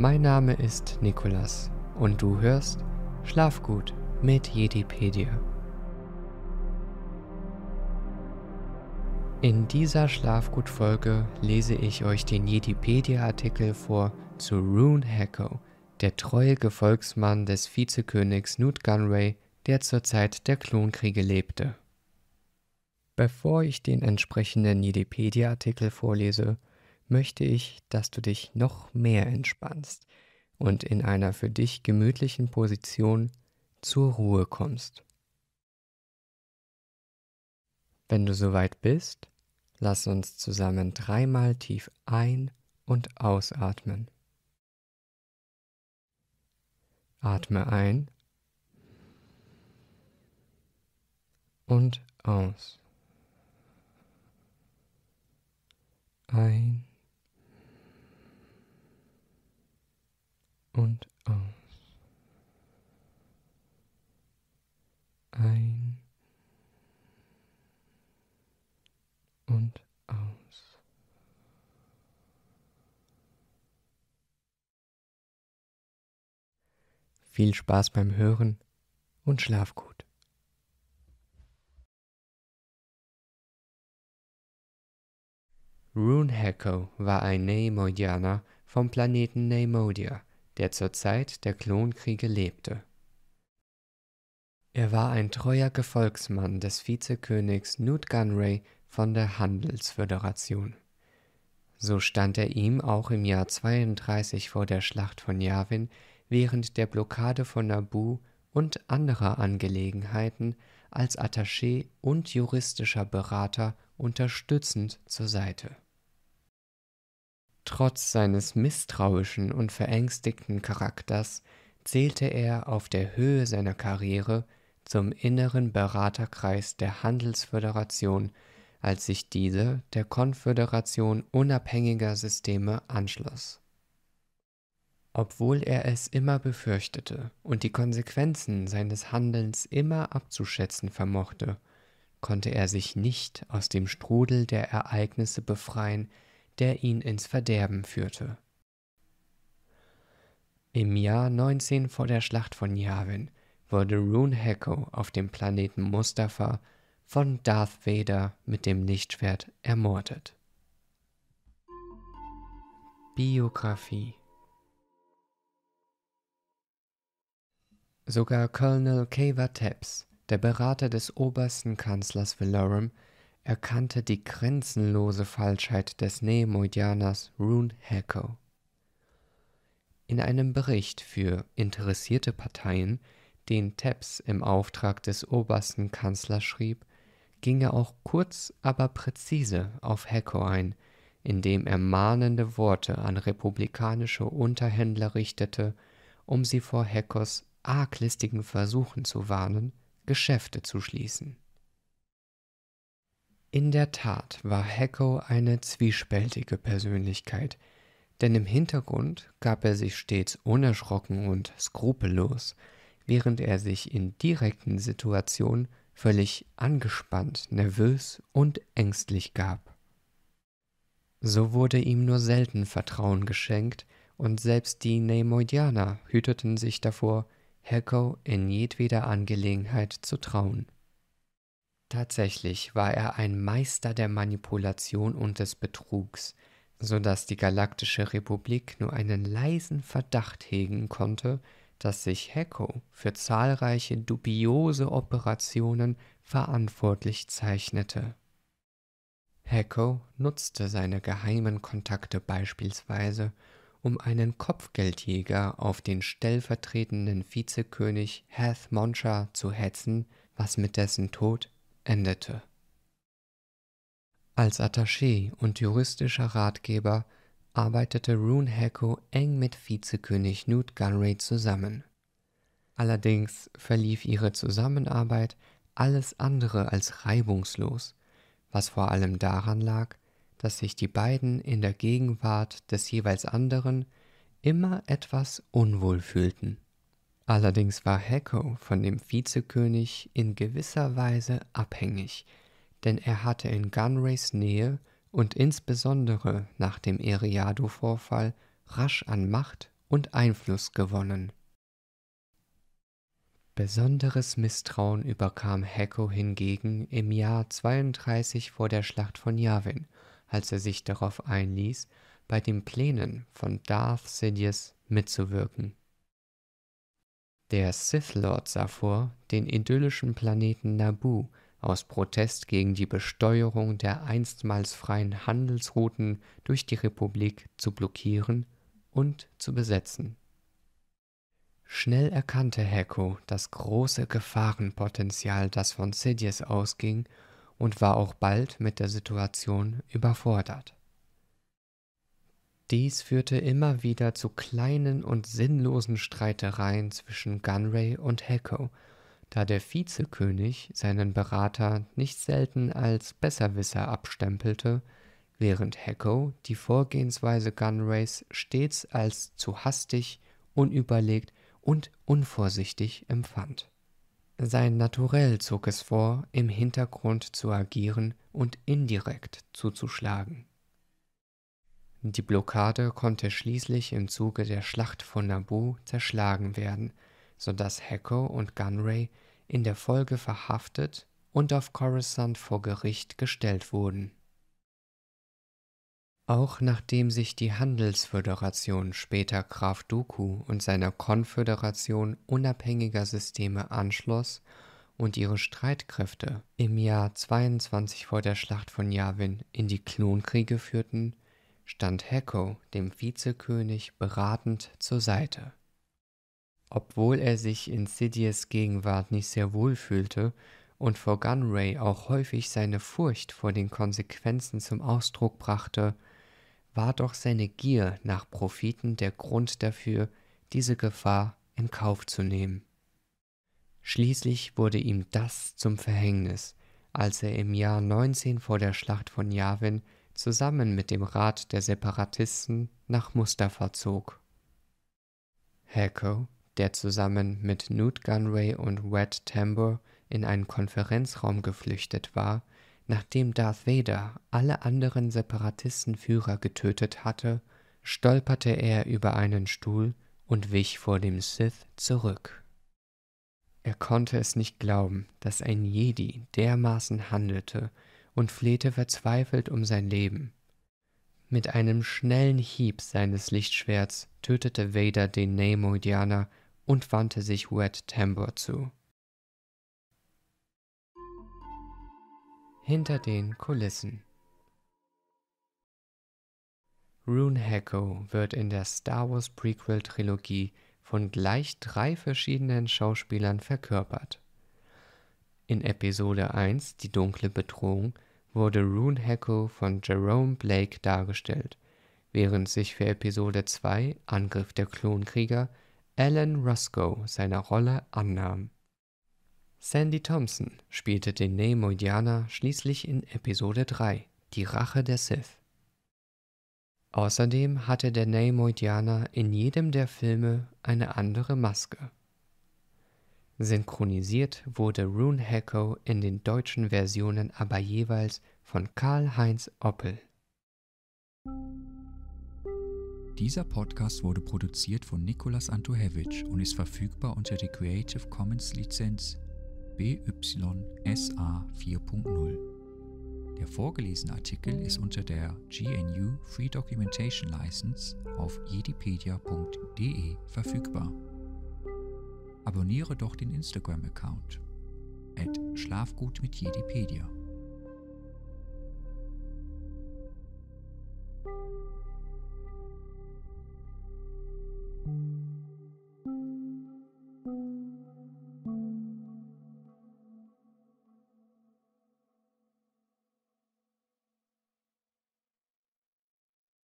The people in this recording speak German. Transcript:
Mein Name ist Nikolas und du hörst Schlafgut mit Jedipedia. In dieser Schlafgut-Folge lese ich euch den Jedipedia-Artikel vor zu Rune Hacko, der treue Gefolgsmann des Vizekönigs Newt Gunray, der zur Zeit der Klonkriege lebte. Bevor ich den entsprechenden Jedipedia-Artikel vorlese, möchte ich, dass du dich noch mehr entspannst und in einer für dich gemütlichen Position zur Ruhe kommst. Wenn du soweit bist, lass uns zusammen dreimal tief ein- und ausatmen. Atme ein und aus. Ein und aus. Ein und aus. Viel Spaß beim Hören und schlaf gut. Runehecko war ein Neimoidianer vom Planeten Neimodia der zur Zeit der Klonkriege lebte. Er war ein treuer Gefolgsmann des Vizekönigs Newt Gunray von der Handelsföderation. So stand er ihm auch im Jahr 32 vor der Schlacht von Yavin während der Blockade von Nabu und anderer Angelegenheiten als Attaché und juristischer Berater unterstützend zur Seite. Trotz seines misstrauischen und verängstigten Charakters zählte er auf der Höhe seiner Karriere zum inneren Beraterkreis der Handelsföderation, als sich diese der Konföderation unabhängiger Systeme anschloss. Obwohl er es immer befürchtete und die Konsequenzen seines Handelns immer abzuschätzen vermochte, konnte er sich nicht aus dem Strudel der Ereignisse befreien, der ihn ins Verderben führte. Im Jahr 19 vor der Schlacht von Yavin wurde Rune Hecko auf dem Planeten Mustafa von Darth Vader mit dem Lichtschwert ermordet. Biografie Sogar Colonel Caver Tapps, der Berater des obersten Kanzlers Valorum, er kannte die grenzenlose Falschheit des Nemoidianers Rune Hacko. In einem Bericht für interessierte Parteien, den Tepps im Auftrag des obersten Kanzlers schrieb, ging er auch kurz, aber präzise auf Hacko ein, indem er mahnende Worte an republikanische Unterhändler richtete, um sie vor Hackers arglistigen Versuchen zu warnen, Geschäfte zu schließen. In der Tat war Hecko eine zwiespältige Persönlichkeit, denn im Hintergrund gab er sich stets unerschrocken und skrupellos, während er sich in direkten Situationen völlig angespannt, nervös und ängstlich gab. So wurde ihm nur selten Vertrauen geschenkt, und selbst die Neimoidianer hüteten sich davor, Hecko in jedweder Angelegenheit zu trauen. Tatsächlich war er ein Meister der Manipulation und des Betrugs, so dass die Galaktische Republik nur einen leisen Verdacht hegen konnte, dass sich Hecko für zahlreiche dubiose Operationen verantwortlich zeichnete. Hecko nutzte seine geheimen Kontakte beispielsweise, um einen Kopfgeldjäger auf den stellvertretenden Vizekönig Hath Moncha zu hetzen, was mit dessen Tod endete. Als Attaché und juristischer Ratgeber arbeitete Rune Hacko eng mit Vizekönig Newt Gunray zusammen. Allerdings verlief ihre Zusammenarbeit alles andere als reibungslos, was vor allem daran lag, dass sich die beiden in der Gegenwart des jeweils anderen immer etwas unwohl fühlten. Allerdings war Hecko von dem Vizekönig in gewisser Weise abhängig, denn er hatte in Gunrays Nähe und insbesondere nach dem Eriado-Vorfall rasch an Macht und Einfluss gewonnen. Besonderes Misstrauen überkam Hecko hingegen im Jahr 32 vor der Schlacht von Yavin, als er sich darauf einließ, bei den Plänen von Darth Sidious mitzuwirken. Der Sith Lord sah vor, den idyllischen Planeten Naboo aus Protest gegen die Besteuerung der einstmals freien Handelsrouten durch die Republik zu blockieren und zu besetzen. Schnell erkannte Hecko das große Gefahrenpotenzial, das von Sidious ausging, und war auch bald mit der Situation überfordert. Dies führte immer wieder zu kleinen und sinnlosen Streitereien zwischen Gunray und Hecko, da der Vizekönig seinen Berater nicht selten als Besserwisser abstempelte, während Hecko die Vorgehensweise Gunrays stets als zu hastig, unüberlegt und unvorsichtig empfand. Sein Naturell zog es vor, im Hintergrund zu agieren und indirekt zuzuschlagen. Die Blockade konnte schließlich im Zuge der Schlacht von Naboo zerschlagen werden, sodass Hecko und Gunray in der Folge verhaftet und auf Coruscant vor Gericht gestellt wurden. Auch nachdem sich die Handelsföderation später Graf Dooku und seiner Konföderation unabhängiger Systeme anschloss und ihre Streitkräfte im Jahr 22 vor der Schlacht von Yavin in die Klonkriege führten, stand Hecko dem Vizekönig beratend zur Seite. Obwohl er sich in Sidious Gegenwart nicht sehr wohl fühlte und vor Gunray auch häufig seine Furcht vor den Konsequenzen zum Ausdruck brachte, war doch seine Gier nach Profiten der Grund dafür, diese Gefahr in Kauf zu nehmen. Schließlich wurde ihm das zum Verhängnis, als er im Jahr 19 vor der Schlacht von Yavin zusammen mit dem Rat der Separatisten nach Mustafa zog. Hacko, der zusammen mit Newt Gunray und Wet Tambor in einen Konferenzraum geflüchtet war, nachdem Darth Vader alle anderen Separatistenführer getötet hatte, stolperte er über einen Stuhl und wich vor dem Sith zurück. Er konnte es nicht glauben, dass ein Jedi dermaßen handelte, und flehte verzweifelt um sein Leben. Mit einem schnellen Hieb seines Lichtschwerts tötete Vader den Neimoidianer und wandte sich Wet Tambor zu. Hinter den Kulissen Rune Hecko wird in der Star Wars Prequel Trilogie von gleich drei verschiedenen Schauspielern verkörpert. In Episode 1 Die dunkle Bedrohung wurde Rune Hecko von Jerome Blake dargestellt, während sich für Episode 2 Angriff der Klonkrieger Alan Roscoe seiner Rolle annahm. Sandy Thompson spielte den Nemoidianer schließlich in Episode 3 Die Rache der Sith. Außerdem hatte der Nemoidianer in jedem der Filme eine andere Maske. Synchronisiert wurde Rune Hackow in den deutschen Versionen aber jeweils von Karl-Heinz Oppel. Dieser Podcast wurde produziert von Nikolas Antohevich und ist verfügbar unter der Creative Commons Lizenz BYSA 4.0. Der vorgelesene Artikel ist unter der GNU Free Documentation License auf jedipedia.de verfügbar abonniere doch den Instagram-Account at schlafgutmitjedipedia.